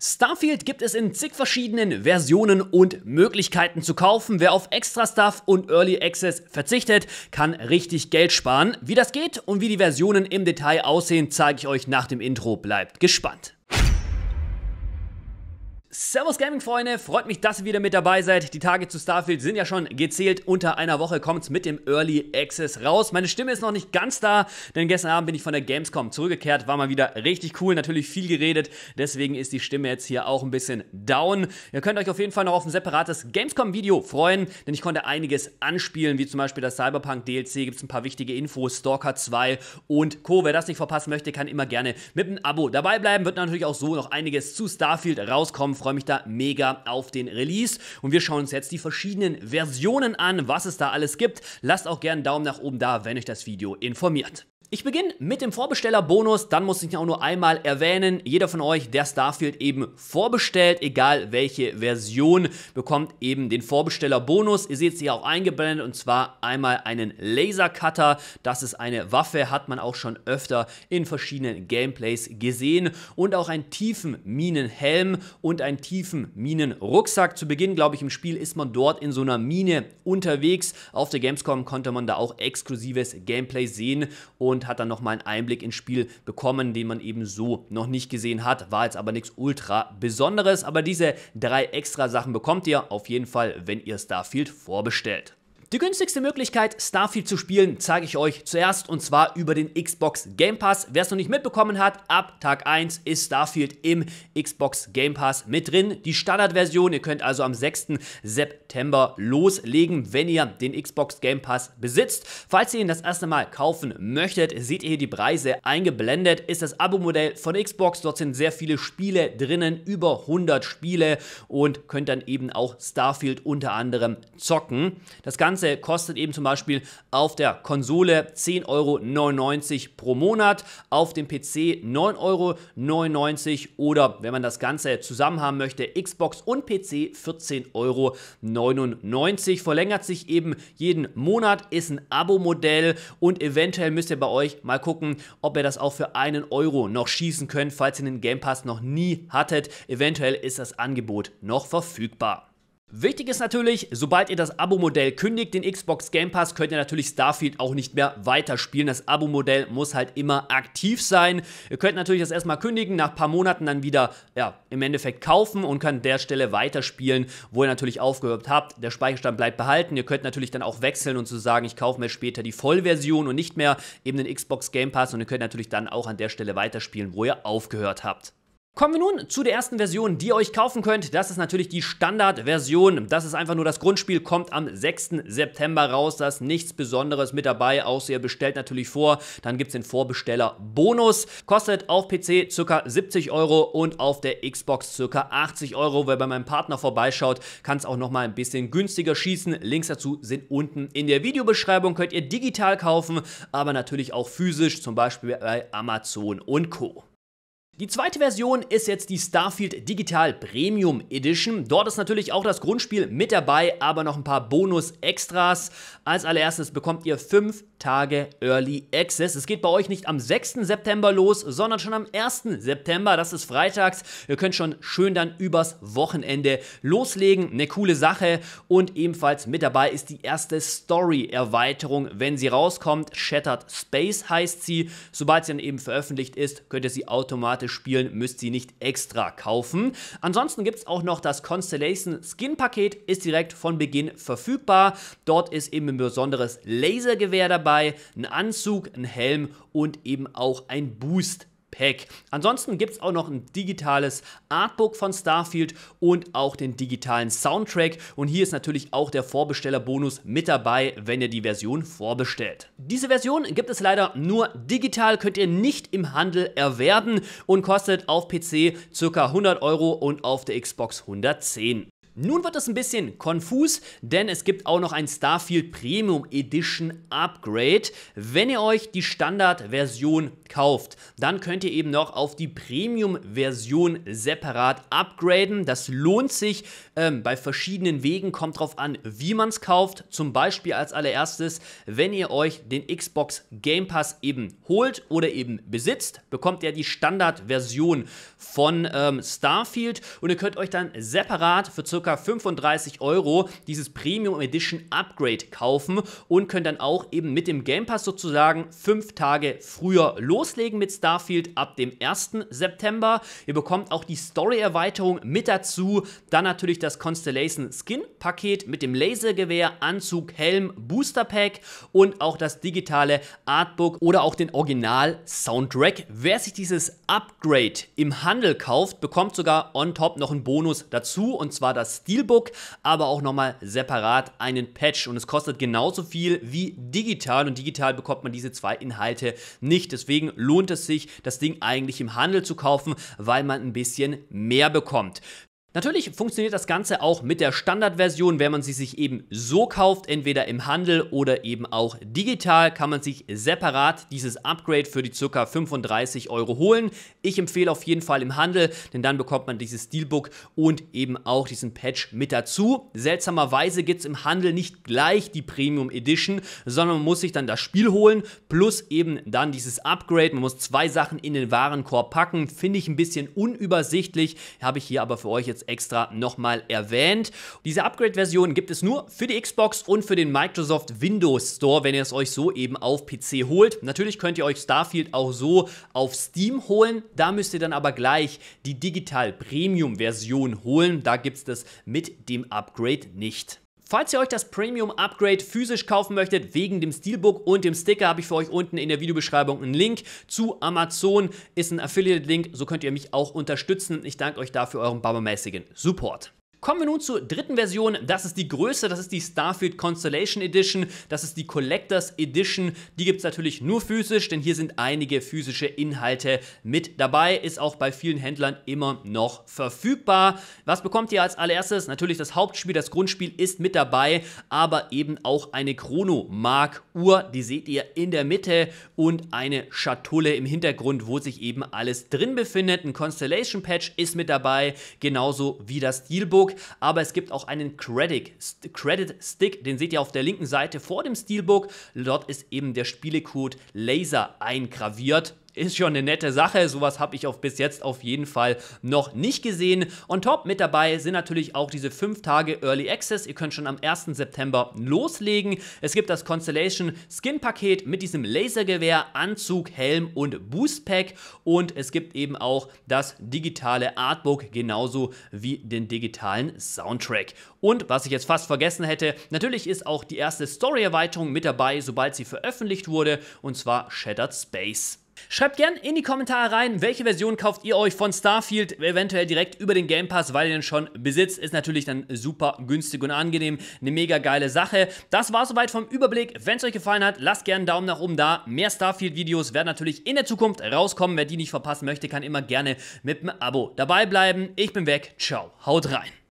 Starfield gibt es in zig verschiedenen Versionen und Möglichkeiten zu kaufen. Wer auf Extra Stuff und Early Access verzichtet, kann richtig Geld sparen. Wie das geht und wie die Versionen im Detail aussehen, zeige ich euch nach dem Intro. Bleibt gespannt. Servus Gaming-Freunde, freut mich, dass ihr wieder mit dabei seid. Die Tage zu Starfield sind ja schon gezählt. Unter einer Woche kommt es mit dem Early Access raus. Meine Stimme ist noch nicht ganz da, denn gestern Abend bin ich von der Gamescom zurückgekehrt. War mal wieder richtig cool, natürlich viel geredet. Deswegen ist die Stimme jetzt hier auch ein bisschen down. Ihr könnt euch auf jeden Fall noch auf ein separates Gamescom-Video freuen, denn ich konnte einiges anspielen, wie zum Beispiel das Cyberpunk-DLC. Gibt es ein paar wichtige Infos, Stalker 2 und Co. Wer das nicht verpassen möchte, kann immer gerne mit einem Abo dabei bleiben. Wird natürlich auch so noch einiges zu Starfield rauskommen. Freut freue mich da mega auf den Release und wir schauen uns jetzt die verschiedenen Versionen an, was es da alles gibt. Lasst auch gerne einen Daumen nach oben da, wenn euch das Video informiert. Ich beginne mit dem Vorbestellerbonus, dann muss ich auch nur einmal erwähnen. Jeder von euch, der Starfield eben vorbestellt, egal welche Version, bekommt eben den Vorbestellerbonus. Ihr seht es hier auch eingeblendet und zwar einmal einen Lasercutter. Das ist eine Waffe, hat man auch schon öfter in verschiedenen Gameplays gesehen. Und auch einen tiefen Minenhelm und einen tiefen Minenrucksack. Zu Beginn, glaube ich, im Spiel ist man dort in so einer Mine unterwegs. Auf der Gamescom konnte man da auch exklusives Gameplay sehen und und hat dann nochmal einen Einblick ins Spiel bekommen, den man eben so noch nicht gesehen hat. War jetzt aber nichts ultra besonderes, aber diese drei extra Sachen bekommt ihr auf jeden Fall, wenn ihr Starfield vorbestellt. Die günstigste Möglichkeit, Starfield zu spielen, zeige ich euch zuerst und zwar über den Xbox Game Pass. Wer es noch nicht mitbekommen hat, ab Tag 1 ist Starfield im Xbox Game Pass mit drin. Die Standardversion, ihr könnt also am 6. September loslegen, wenn ihr den Xbox Game Pass besitzt. Falls ihr ihn das erste Mal kaufen möchtet, seht ihr hier die Preise eingeblendet. Ist das Abo-Modell von Xbox, dort sind sehr viele Spiele drinnen, über 100 Spiele und könnt dann eben auch Starfield unter anderem zocken. Das Ganze Ganze kostet eben zum Beispiel auf der Konsole 10,99 Euro pro Monat, auf dem PC 9,99 Euro oder wenn man das Ganze zusammen haben möchte, Xbox und PC 14,99 Euro. Verlängert sich eben jeden Monat, ist ein Abo-Modell und eventuell müsst ihr bei euch mal gucken, ob ihr das auch für einen Euro noch schießen könnt, falls ihr den Game Pass noch nie hattet. Eventuell ist das Angebot noch verfügbar. Wichtig ist natürlich, sobald ihr das Abo-Modell kündigt, den Xbox Game Pass, könnt ihr natürlich Starfield auch nicht mehr weiterspielen. Das Abo-Modell muss halt immer aktiv sein. Ihr könnt natürlich das erstmal kündigen, nach ein paar Monaten dann wieder ja, im Endeffekt kaufen und könnt an der Stelle weiterspielen, wo ihr natürlich aufgehört habt. Der Speicherstand bleibt behalten. Ihr könnt natürlich dann auch wechseln und zu so sagen, ich kaufe mir später die Vollversion und nicht mehr eben den Xbox Game Pass und ihr könnt natürlich dann auch an der Stelle weiterspielen, wo ihr aufgehört habt. Kommen wir nun zu der ersten Version, die ihr euch kaufen könnt. Das ist natürlich die Standardversion. Das ist einfach nur das Grundspiel, kommt am 6. September raus. Da ist nichts Besonderes mit dabei, außer ihr bestellt natürlich vor. Dann gibt es den Vorbesteller-Bonus. Kostet auf PC ca. 70 Euro und auf der Xbox ca. 80 Euro. Wer bei meinem Partner vorbeischaut, kann es auch nochmal ein bisschen günstiger schießen. Links dazu sind unten in der Videobeschreibung. Könnt ihr digital kaufen, aber natürlich auch physisch, zum Beispiel bei Amazon und Co. Die zweite Version ist jetzt die Starfield Digital Premium Edition. Dort ist natürlich auch das Grundspiel mit dabei, aber noch ein paar Bonus-Extras. Als allererstes bekommt ihr fünf Tage Early Access. Es geht bei euch nicht am 6. September los, sondern schon am 1. September. Das ist freitags. Ihr könnt schon schön dann übers Wochenende loslegen. Eine coole Sache. Und ebenfalls mit dabei ist die erste Story-Erweiterung, wenn sie rauskommt. Shattered Space heißt sie. Sobald sie dann eben veröffentlicht ist, könnt ihr sie automatisch spielen, müsst sie nicht extra kaufen. Ansonsten gibt es auch noch das Constellation Skin Paket, ist direkt von Beginn verfügbar. Dort ist eben ein besonderes Lasergewehr dabei, ein Anzug, ein Helm und eben auch ein Boost Pack. Ansonsten gibt es auch noch ein digitales Artbook von Starfield und auch den digitalen Soundtrack. Und hier ist natürlich auch der Vorbestellerbonus mit dabei, wenn ihr die Version vorbestellt. Diese Version gibt es leider nur digital, könnt ihr nicht im Handel erwerben und kostet auf PC ca. 100 Euro und auf der Xbox 110. Nun wird es ein bisschen konfus, denn es gibt auch noch ein Starfield Premium Edition Upgrade. Wenn ihr euch die Standardversion kauft, dann könnt ihr eben noch auf die Premium-Version separat upgraden. Das lohnt sich ähm, bei verschiedenen Wegen, kommt drauf an, wie man es kauft. Zum Beispiel als allererstes, wenn ihr euch den Xbox Game Pass eben holt oder eben besitzt, bekommt ihr die Standardversion von ähm, Starfield und ihr könnt euch dann separat für ca ca. 35 Euro dieses Premium Edition Upgrade kaufen und können dann auch eben mit dem Game Pass sozusagen fünf Tage früher loslegen mit Starfield ab dem 1. September. Ihr bekommt auch die Story-Erweiterung mit dazu, dann natürlich das Constellation Skin-Paket mit dem Lasergewehr, Anzug, Helm, Booster Pack und auch das digitale Artbook oder auch den Original-Soundtrack. Wer sich dieses Upgrade im Handel kauft, bekommt sogar on top noch einen Bonus dazu und zwar das das Steelbook, aber auch nochmal separat einen Patch. Und es kostet genauso viel wie digital. Und digital bekommt man diese zwei Inhalte nicht. Deswegen lohnt es sich, das Ding eigentlich im Handel zu kaufen, weil man ein bisschen mehr bekommt. Natürlich funktioniert das Ganze auch mit der Standardversion, wenn man sie sich eben so kauft, entweder im Handel oder eben auch digital, kann man sich separat dieses Upgrade für die ca. 35 Euro holen. Ich empfehle auf jeden Fall im Handel, denn dann bekommt man dieses Steelbook und eben auch diesen Patch mit dazu. Seltsamerweise gibt es im Handel nicht gleich die Premium Edition, sondern man muss sich dann das Spiel holen, plus eben dann dieses Upgrade. Man muss zwei Sachen in den Warenkorb packen, finde ich ein bisschen unübersichtlich, habe ich hier aber für euch jetzt extra nochmal erwähnt. Diese Upgrade-Version gibt es nur für die Xbox und für den Microsoft Windows Store, wenn ihr es euch so eben auf PC holt. Natürlich könnt ihr euch Starfield auch so auf Steam holen. Da müsst ihr dann aber gleich die Digital Premium-Version holen. Da gibt es das mit dem Upgrade nicht. Falls ihr euch das Premium Upgrade physisch kaufen möchtet, wegen dem Steelbook und dem Sticker, habe ich für euch unten in der Videobeschreibung einen Link zu Amazon. Ist ein Affiliate-Link, so könnt ihr mich auch unterstützen. Ich danke euch dafür euren barbermäßigen Support. Kommen wir nun zur dritten Version. Das ist die Größe. das ist die Starfield Constellation Edition. Das ist die Collectors Edition. Die gibt es natürlich nur physisch, denn hier sind einige physische Inhalte mit dabei. Ist auch bei vielen Händlern immer noch verfügbar. Was bekommt ihr als allererstes? Natürlich das Hauptspiel, das Grundspiel ist mit dabei, aber eben auch eine Chronomark-Uhr. Die seht ihr in der Mitte und eine Schatulle im Hintergrund, wo sich eben alles drin befindet. Ein Constellation Patch ist mit dabei, genauso wie das Steelbook. Steelbook, aber es gibt auch einen Credit, Credit Stick, den seht ihr auf der linken Seite vor dem Steelbook. Dort ist eben der Spielecode Laser eingraviert ist schon eine nette Sache. Sowas habe ich auch bis jetzt auf jeden Fall noch nicht gesehen. Und top mit dabei sind natürlich auch diese 5 Tage Early Access. Ihr könnt schon am 1. September loslegen. Es gibt das Constellation Skin Paket mit diesem Lasergewehr, Anzug, Helm und Boost Pack. Und es gibt eben auch das digitale Artbook, genauso wie den digitalen Soundtrack. Und was ich jetzt fast vergessen hätte, natürlich ist auch die erste Story-Erweiterung mit dabei, sobald sie veröffentlicht wurde, und zwar Shattered Space. Schreibt gerne in die Kommentare rein, welche Version kauft ihr euch von Starfield, eventuell direkt über den Game Pass, weil ihr den schon besitzt. Ist natürlich dann super günstig und angenehm. Eine mega geile Sache. Das war soweit vom Überblick. Wenn es euch gefallen hat, lasst gerne einen Daumen nach oben da. Mehr Starfield-Videos werden natürlich in der Zukunft rauskommen. Wer die nicht verpassen möchte, kann immer gerne mit einem Abo dabei bleiben. Ich bin weg. Ciao. Haut rein.